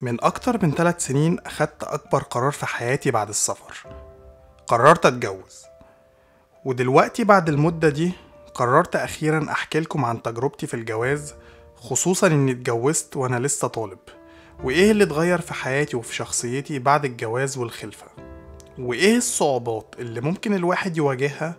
من أكتر من ثلاث سنين أخدت أكبر قرار في حياتي بعد السفر قررت أتجوز ودلوقتي بعد المدة دي قررت أخيرا أحكي لكم عن تجربتي في الجواز خصوصا إني اتجوزت وأنا لسه طالب وإيه اللي اتغير في حياتي وفي شخصيتي بعد الجواز والخلفة وإيه الصعوبات اللي ممكن الواحد يواجهها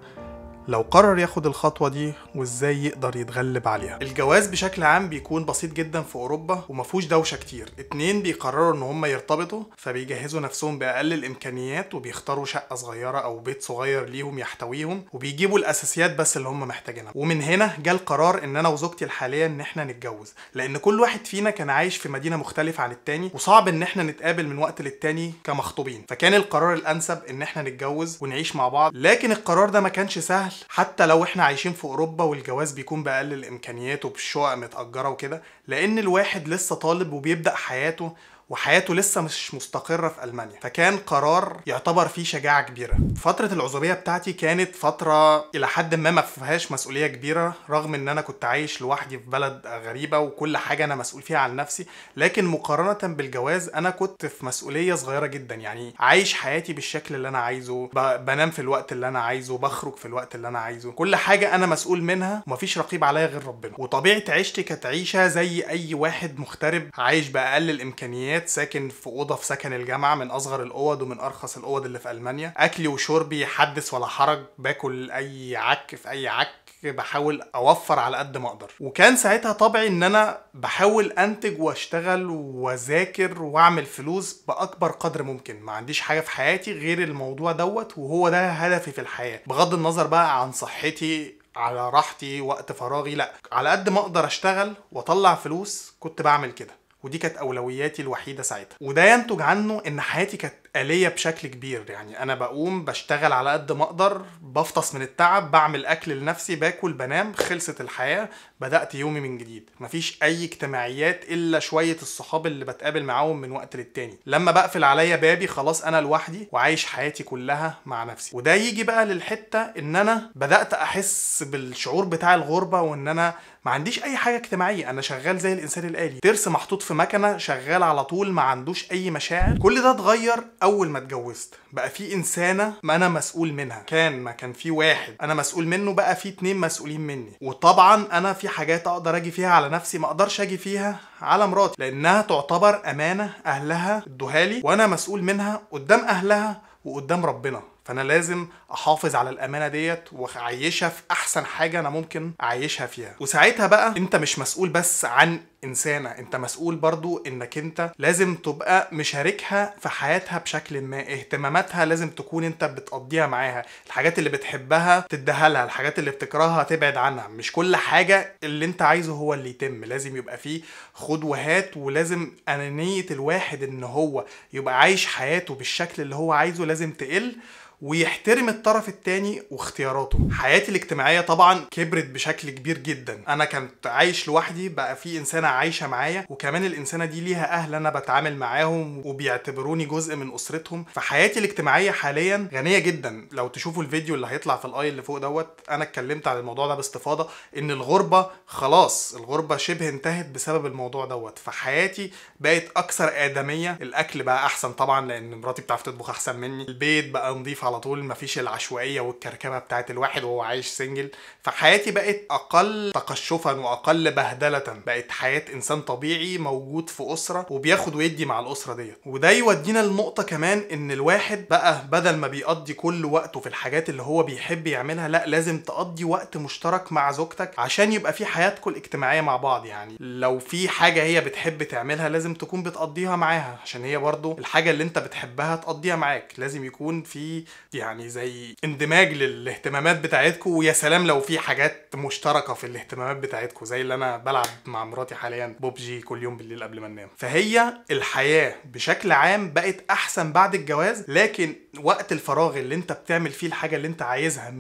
لو قرر ياخد الخطوة دي وازاي يقدر يتغلب عليها الجواز بشكل عام بيكون بسيط جدا في اوروبا ومفهوش دوشة كتير اتنين بيقرروا ان هم يرتبطوا فبيجهزوا نفسهم باقل الامكانيات وبيختاروا شقة صغيرة او بيت صغير ليهم يحتويهم وبيجيبوا الاساسيات بس اللي هم محتاجينها ومن هنا جه القرار ان انا وزوجتي الحالية ان احنا نتجوز لان كل واحد فينا كان عايش في مدينة مختلفة عن التاني وصعب ان احنا نتقابل من وقت للتاني كمخطوبين فكان القرار الانسب ان احنا نتجوز ونعيش مع بعض لكن القرار ده ما كانش سهل حتى لو احنا عايشين في اوروبا والجواز بيكون باقل الامكانيات وبالشقق متاجره وكده لان الواحد لسه طالب وبيبدا حياته وحياته لسه مش مستقرة في ألمانيا فكان قرار يعتبر فيه شجاعة كبيرة فترة العزوبية بتاعتي كانت فترة إلى حد ما ما فيهاش مسؤولية كبيرة رغم إن أنا كنت عايش لوحدي في بلد غريبة وكل حاجة أنا مسؤول فيها عن نفسي لكن مقارنة بالجواز أنا كنت في مسؤولية صغيرة جدا يعني عايش حياتي بالشكل اللي أنا عايزه بنام في الوقت اللي أنا عايزه بخرج في الوقت اللي أنا عايزه كل حاجة أنا مسؤول منها ومفيش رقيب عليا غير ربنا وطبيعة عيشتي كانت عيشة زي أي واحد مغترب عايش بأقل الإمكانيات التسعينات ساكن في اوضه في سكن الجامعه من اصغر الاوض ومن ارخص الاوض اللي في المانيا اكلي وشربي حدث ولا حرج باكل اي عك في اي عك بحاول اوفر على قد ما اقدر وكان ساعتها طبعي ان انا بحاول انتج واشتغل واذاكر واعمل فلوس باكبر قدر ممكن ما عنديش حاجه في حياتي غير الموضوع دوت وهو ده هدفي في الحياه بغض النظر بقى عن صحتي على راحتي وقت فراغي لا على قد ما اقدر اشتغل واطلع فلوس كنت بعمل كده ودي كانت اولوياتي الوحيده ساعتها وده ينتج عنه ان حياتي كانت آلية بشكل كبير يعني أنا بقوم بشتغل على قد ما أقدر بفطس من التعب بعمل أكل لنفسي باكل بنام خلصت الحياة بدأت يومي من جديد مفيش أي اجتماعيات إلا شوية الصحاب اللي بتقابل معاهم من وقت للتاني لما بقفل عليا بابي خلاص أنا لوحدي وعايش حياتي كلها مع نفسي وده يجي بقى للحتة إن أنا بدأت أحس بالشعور بتاع الغربة وإن أنا ما عنديش اي حاجه اجتماعيه انا شغال زي الانسان الالي ترس محطوط في مكنه شغال على طول ما عندوش اي مشاعر كل ده اتغير اول ما اتجوزت بقى في انسانه ما انا مسؤول منها كان ما كان في واحد انا مسؤول منه بقى في اتنين مسؤولين مني وطبعا انا في حاجات اقدر اجي فيها على نفسي ما اقدرش اجي فيها على مراتي لانها تعتبر امانه اهلها ادوها لي وانا مسؤول منها قدام اهلها وقدام ربنا فانا لازم احافظ على الامانه ديت واعيشها في احسن حاجه انا ممكن اعيشها فيها وساعتها بقى انت مش مسؤول بس عن انسانه انت مسؤول برضو انك انت لازم تبقى مشاركها في حياتها بشكل ما اهتماماتها لازم تكون انت بتقضيها معاها الحاجات اللي بتحبها تديها لها الحاجات اللي بتكرهها تبعد عنها مش كل حاجه اللي انت عايزه هو اللي يتم لازم يبقى فيه خد وهات ولازم انانيه الواحد ان هو يبقى عايش حياته بالشكل اللي هو عايزه لازم تقل ويحترم الطرف التاني واختياراته حياتي الاجتماعيه طبعا كبرت بشكل كبير جدا انا كنت عايش لوحدي بقى في انسانه عايشه معايا وكمان الانسانه دي ليها اهل انا بتعامل معاهم وبيعتبروني جزء من اسرتهم فحياتي الاجتماعيه حاليا غنيه جدا لو تشوفوا الفيديو اللي هيطلع في الاي اللي فوق دوت انا اتكلمت عن الموضوع ده باستفاضه ان الغربه خلاص الغربه شبه انتهت بسبب الموضوع دوت فحياتي بقت اكثر ادميه الاكل بقى احسن طبعا لان مراتي بتعرف تطبخ احسن مني البيت بقى نظيف على طول مفيش العشوائيه والكركبه بتاعت الواحد وهو عايش سنجل فحياتي بقت اقل تقشفا واقل بهدله بقت حياتي حياه انسان طبيعي موجود في اسره وبياخد ويدي مع الاسره ديت وده يودينا لنقطه كمان ان الواحد بقى بدل ما بيقضي كل وقته في الحاجات اللي هو بيحب يعملها لا لازم تقضي وقت مشترك مع زوجتك عشان يبقى في حياتكم الاجتماعيه مع بعض يعني لو في حاجه هي بتحب تعملها لازم تكون بتقضيها معاها عشان هي برضو الحاجه اللي انت بتحبها تقضيها معاك لازم يكون في يعني زي اندماج للاهتمامات بتاعتكم ويا سلام لو في حاجات مشتركه في الاهتمامات بتاعتكم زي اللي انا بلعب مع مراتي حاجة حاليا ببجي كل يوم بالليل قبل ما ننام فهي الحياه بشكل عام بقت احسن بعد الجواز لكن وقت الفراغ اللي انت بتعمل فيه الحاجه اللي انت عايزها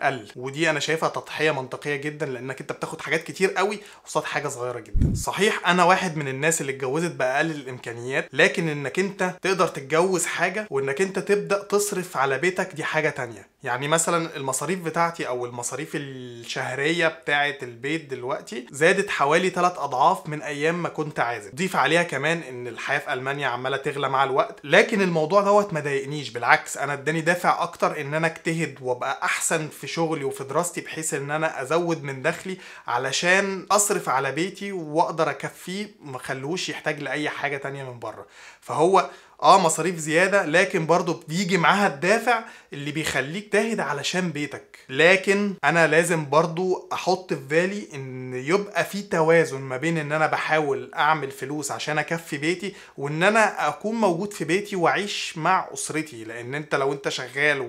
100% قل ودي انا شايفها تضحيه منطقيه جدا لانك انت بتاخد حاجات كتير قوي قصاد حاجه صغيره جدا صحيح انا واحد من الناس اللي اتجوزت باقل الامكانيات لكن انك انت تقدر تتجوز حاجه وانك انت تبدا تصرف على بيتك دي حاجه تانية يعني مثلا المصاريف بتاعتي او المصاريف الشهريه بتاعه البيت دلوقتي زادت حوالي ثلاث اضعاف من ايام ما كنت عازب ضيف عليها كمان ان الحياه في المانيا عماله تغلى مع الوقت لكن الموضوع دوت ما ضايقنيش بالعكس انا اداني دافع اكتر ان انا اجتهد وابقى احسن في شغلي وفي دراستي بحيث ان انا ازود من دخلي علشان اصرف على بيتي واقدر اكفيه ما يحتاج لاي حاجه تانية من بره فهو اه مصاريف زياده لكن برضه بيجي معاها الدافع اللي بيخليك تاهد علشان بيتك لكن انا لازم برضه احط في بالي ان يبقى في توازن ما بين ان انا بحاول اعمل فلوس عشان اكفي بيتي وان انا اكون موجود في بيتي واعيش مع اسرتي لان انت لو انت شغال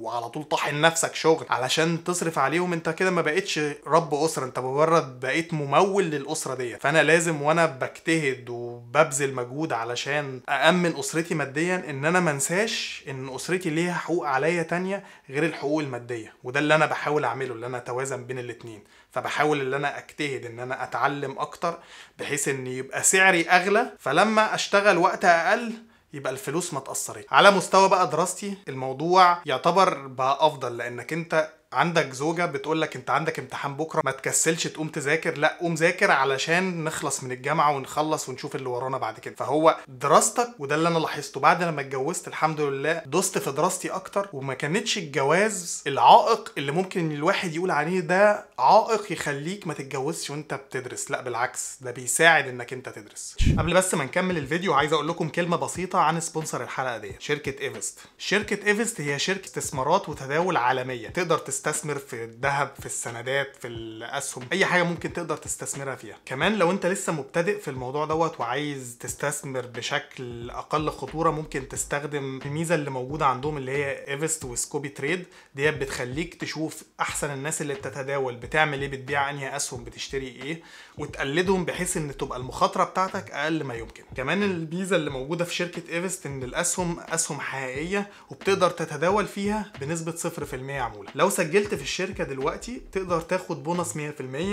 وعلى طول طاحن نفسك شغل علشان تصرف عليهم انت كده ما بقتش رب اسره انت مجرد بقيت ممول للاسره ديت فانا لازم وانا بجتهد وببذل مجهود علشان اامن اسرتي اسرتي ماديا ان انا ما انساش ان اسرتي ليها حقوق عليا تانية غير الحقوق الماديه وده اللي انا بحاول اعمله اللي انا اتوازن بين الاثنين فبحاول ان انا اجتهد ان انا اتعلم اكتر بحيث ان يبقى سعري اغلى فلما اشتغل وقت اقل يبقى الفلوس ما اتأثرتش على مستوى بقى دراستي الموضوع يعتبر بقى افضل لانك انت عندك زوجه بتقول لك انت عندك امتحان بكره ما تكسلش تقوم تذاكر لا قوم ذاكر علشان نخلص من الجامعه ونخلص ونشوف اللي ورانا بعد كده فهو دراستك وده اللي انا لاحظته بعد لما اتجوزت الحمد لله دوست في دراستي اكتر وما كانتش الجواز العائق اللي ممكن الواحد يقول عليه ده عائق يخليك ما تتجوزش وانت بتدرس لا بالعكس ده بيساعد انك انت تدرس قبل بس ما نكمل الفيديو عايز اقول لكم كلمه بسيطه عن سبونسر الحلقه دي شركه ايفست شركه ايفست هي شركه استثمارات وتداول عالميه تقدر تس تستثمر في الذهب في السندات في الاسهم اي حاجه ممكن تقدر تستثمرها فيها كمان لو انت لسه مبتدئ في الموضوع دوت وعايز تستثمر بشكل اقل خطوره ممكن تستخدم الميزه اللي موجوده عندهم اللي هي ايفست وسكوبي تريد ديت بتخليك تشوف احسن الناس اللي بتتداول بتعمل ايه بتبيع انهي اسهم بتشتري ايه وتقلدهم بحيث ان تبقى المخاطره بتاعتك اقل ما يمكن كمان الميزه اللي موجوده في شركه ايفست ان الاسهم اسهم حقيقيه وبتقدر تتداول فيها بنسبه 0% عموله لو سجلت في الشركه دلوقتي تقدر تاخد بونص 100%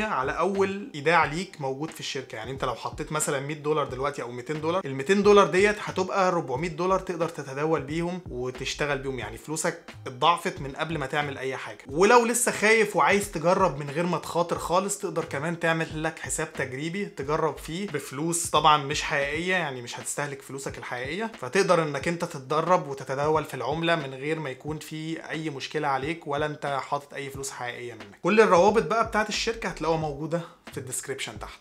على اول ايداع ليك موجود في الشركه يعني انت لو حطيت مثلا 100 دولار دلوقتي او 200 دولار ال 200 دولار ديت هتبقى 400 دولار تقدر تتداول بيهم وتشتغل بيهم يعني فلوسك اتضاعفت من قبل ما تعمل اي حاجه ولو لسه خايف وعايز تجرب من غير ما تخاطر خالص تقدر كمان تعمل لك حساب تجريبي تجرب فيه بفلوس طبعا مش حقيقيه يعني مش هتستهلك فلوسك الحقيقيه فتقدر انك انت تتدرب وتتداول في العمله من غير ما يكون في اي مشكله عليك ولا انت رايح حاطط اي فلوس حقيقيه منك كل الروابط بقى بتاعت الشركه هتلاقوها موجوده في الديسكريبشن تحت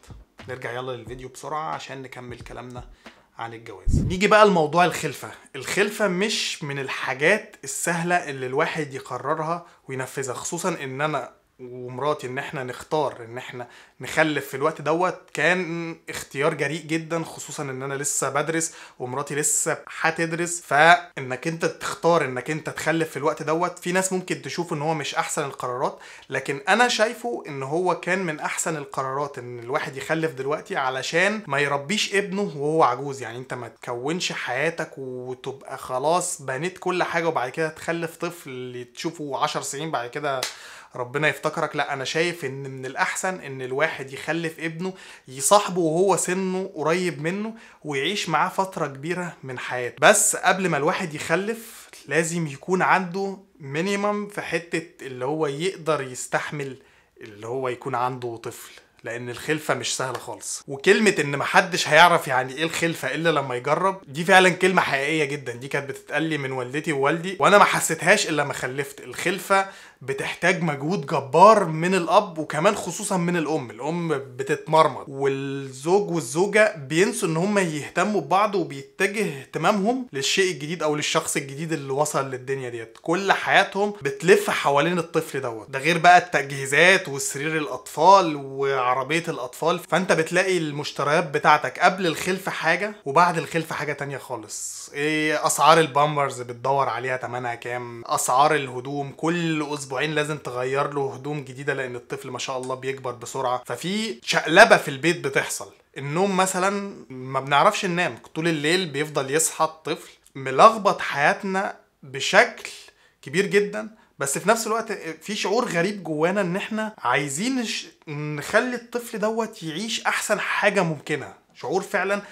نرجع يلا للفيديو بسرعه عشان نكمل كلامنا عن الجواز نيجي بقى لموضوع الخلفة الخلفة مش من الحاجات السهلة اللي الواحد يقررها وينفذها خصوصا ان انا ومراتي ان احنا نختار ان احنا نخلف في الوقت دوت كان اختيار جريء جدا خصوصا ان انا لسه بدرس ومراتي لسه هتدرس فانك انت تختار انك انت تخلف في الوقت دوت في ناس ممكن تشوف ان هو مش احسن القرارات لكن انا شايفه ان هو كان من احسن القرارات ان الواحد يخلف دلوقتي علشان ما يربيش ابنه وهو عجوز يعني انت ما تكونش حياتك وتبقى خلاص بنيت كل حاجه وبعد كده تخلف طفل تشوفه 10 سنين بعد كده ربنا يفتكرك لا انا شايف ان من الاحسن ان الواحد يخلف ابنه يصاحبه وهو سنه قريب منه ويعيش معاه فتره كبيره من حياته بس قبل ما الواحد يخلف لازم يكون عنده مينيمم في حته اللي هو يقدر يستحمل اللي هو يكون عنده طفل لان الخلفه مش سهله خالص وكلمه ان محدش هيعرف يعني ايه الخلفه الا لما يجرب دي فعلا كلمه حقيقيه جدا دي كانت بتتقال لي من والدتي ووالدي وانا ما حسيتهاش الا لما خلفت الخلفه بتحتاج مجهود جبار من الاب وكمان خصوصا من الام الام بتتمرمط والزوج والزوجه بينسوا ان هم يهتموا ببعض وبيتجه اهتمامهم للشيء الجديد او للشخص الجديد اللي وصل للدنيا ديت كل حياتهم بتلف حوالين الطفل دوت ده غير بقى التجهيزات وسرير الاطفال وع عربيه الاطفال فانت بتلاقي المشتريات بتاعتك قبل الخلفه حاجه وبعد الخلفه حاجه تانية خالص ايه اسعار البامبرز بتدور عليها تمنها كام اسعار الهدوم كل اسبوعين لازم تغير له هدوم جديده لان الطفل ما شاء الله بيكبر بسرعه ففي شقلبه في البيت بتحصل النوم مثلا ما بنعرفش ننام طول الليل بيفضل يصحى الطفل ملخبط حياتنا بشكل كبير جدا بس في نفس الوقت في شعور غريب جوانا ان احنا عايزين نخلي الطفل دوت يعيش احسن حاجه ممكنه شعور فعلا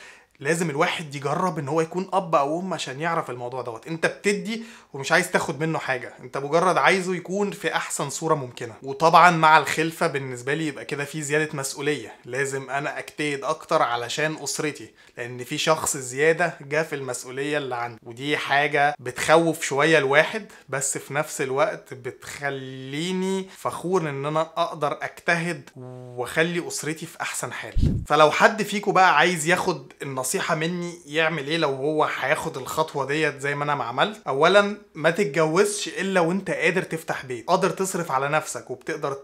لازم الواحد يجرب ان هو يكون اب او ام عشان يعرف الموضوع دوت انت بتدي ومش عايز تاخد منه حاجه انت مجرد عايزه يكون في احسن صوره ممكنه وطبعا مع الخلفه بالنسبه لي يبقى كده في زياده مسؤوليه لازم انا اجتهد اكتر علشان اسرتي لان في شخص زياده جه في المسؤوليه اللي عندي ودي حاجه بتخوف شويه الواحد بس في نفس الوقت بتخليني فخور ان انا اقدر اجتهد واخلي اسرتي في احسن حال فلو حد فيكم بقى عايز ياخد النصيحه نصيحه مني يعمل ايه لو هو هياخد الخطوه ديت زي ما انا ما عملت اولا ما تتجوزش الا وانت قادر تفتح بيت قادر تصرف على نفسك وبتقدر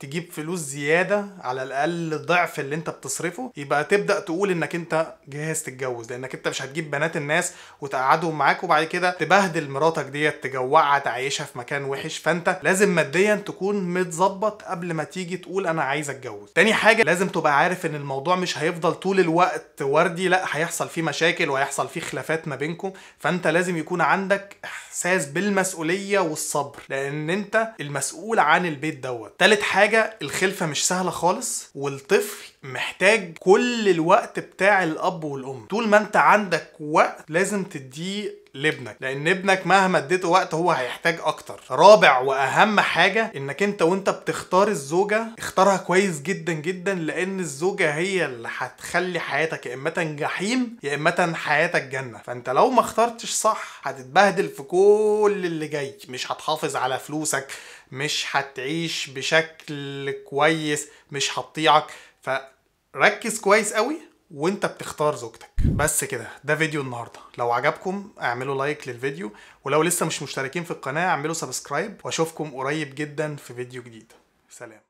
تجيب فلوس زياده على الاقل ضعف اللي انت بتصرفه يبقى تبدا تقول انك انت جاهز تتجوز لانك انت مش هتجيب بنات الناس وتقعدهم معاك وبعد كده تبهدل مراتك ديت تجوعها تعيشها في مكان وحش فانت لازم ماديا تكون متظبط قبل ما تيجي تقول انا عايز اتجوز تاني حاجه لازم تبقى عارف ان الموضوع مش هيفضل طول الوقت وردي لا هيحصل فيه مشاكل وهيحصل فيه خلافات ما بينكم فانت لازم يكون عندك احساس بالمسؤوليه والصبر لان انت المسؤول عن البيت دوت تالت حاجه الخلفه مش سهله خالص والطفل محتاج كل الوقت بتاع الاب والام طول ما انت عندك وقت لازم تديه لابنك لان ابنك مهما اديته وقت هو هيحتاج اكتر رابع واهم حاجه انك انت وانت بتختار الزوجه اختارها كويس جدا جدا لان الزوجه هي اللي هتخلي حياتك يا اما جحيم يا اما حياتك جنه فانت لو ما اخترتش صح هتتبهدل في كل اللي جاي مش هتحافظ على فلوسك مش هتعيش بشكل كويس مش هتطيعك فركز كويس قوي وانت بتختار زوجتك بس كده ده فيديو النهارده لو عجبكم اعملوا لايك للفيديو ولو لسه مش مشتركين في القناه اعملوا سبسكرايب واشوفكم قريب جدا في فيديو جديد سلام